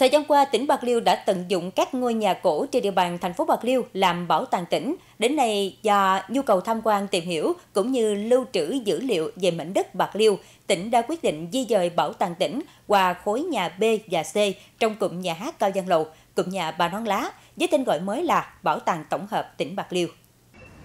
Thời gian qua, tỉnh Bạc Liêu đã tận dụng các ngôi nhà cổ trên địa bàn thành phố Bạc Liêu làm bảo tàng tỉnh. Đến nay, do nhu cầu tham quan tìm hiểu cũng như lưu trữ dữ liệu về mảnh đất Bạc Liêu, tỉnh đã quyết định di dời bảo tàng tỉnh qua khối nhà B và C trong cụm nhà hát Cao Giang Lầu, cụm nhà Bà Nón Lá với tên gọi mới là Bảo tàng Tổng hợp tỉnh Bạc Liêu.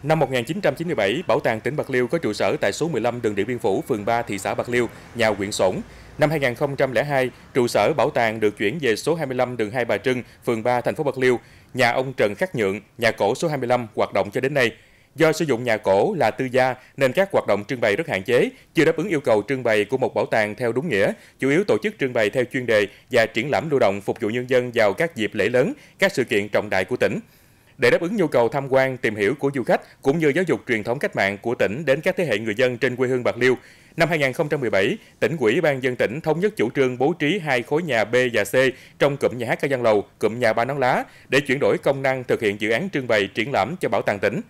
Năm 1997, Bảo tàng tỉnh Bạc Liêu có trụ sở tại số 15 đường Điện Biên Phủ, phường 3, thị xã Bạc Liêu, nhà huyện Sổng. Năm 2002, trụ sở bảo tàng được chuyển về số 25 đường Hai Bà Trưng, phường 3, thành phố Bạc Liêu. Nhà ông Trần Khắc Nhượng, nhà cổ số 25 hoạt động cho đến nay. Do sử dụng nhà cổ là tư gia nên các hoạt động trưng bày rất hạn chế, chưa đáp ứng yêu cầu trưng bày của một bảo tàng theo đúng nghĩa, chủ yếu tổ chức trưng bày theo chuyên đề và triển lãm lưu động phục vụ nhân dân vào các dịp lễ lớn, các sự kiện trọng đại của tỉnh để đáp ứng nhu cầu tham quan, tìm hiểu của du khách cũng như giáo dục truyền thống cách mạng của tỉnh đến các thế hệ người dân trên quê hương Bạc Liêu. Năm 2017, tỉnh ủy ban dân tỉnh thống nhất chủ trương bố trí hai khối nhà B và C trong cụm nhà hát ca dân lầu, cụm nhà ba nón lá để chuyển đổi công năng thực hiện dự án trưng bày triển lãm cho bảo tàng tỉnh.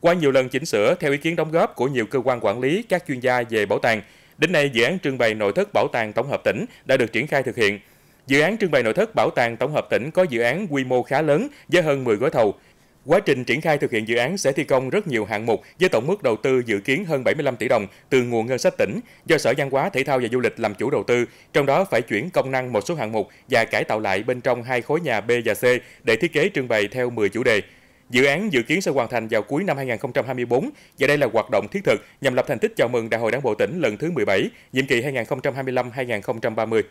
Qua nhiều lần chỉnh sửa theo ý kiến đóng góp của nhiều cơ quan quản lý, các chuyên gia về bảo tàng, đến nay dự án trưng bày nội thất bảo tàng tổng hợp tỉnh đã được triển khai thực hiện. Dự án trưng bày nội thất bảo tàng tổng hợp tỉnh có dự án quy mô khá lớn với hơn 10 gói thầu. Quá trình triển khai thực hiện dự án sẽ thi công rất nhiều hạng mục với tổng mức đầu tư dự kiến hơn 75 tỷ đồng từ nguồn ngân sách tỉnh do Sở Văn hóa, Thể thao và Du lịch làm chủ đầu tư, trong đó phải chuyển công năng một số hạng mục và cải tạo lại bên trong hai khối nhà B và C để thiết kế trưng bày theo 10 chủ đề. Dự án dự kiến sẽ hoàn thành vào cuối năm 2024 và đây là hoạt động thiết thực nhằm lập thành tích chào mừng Đại hội Đảng bộ tỉnh lần thứ 17, nhiệm kỳ 2025-2030.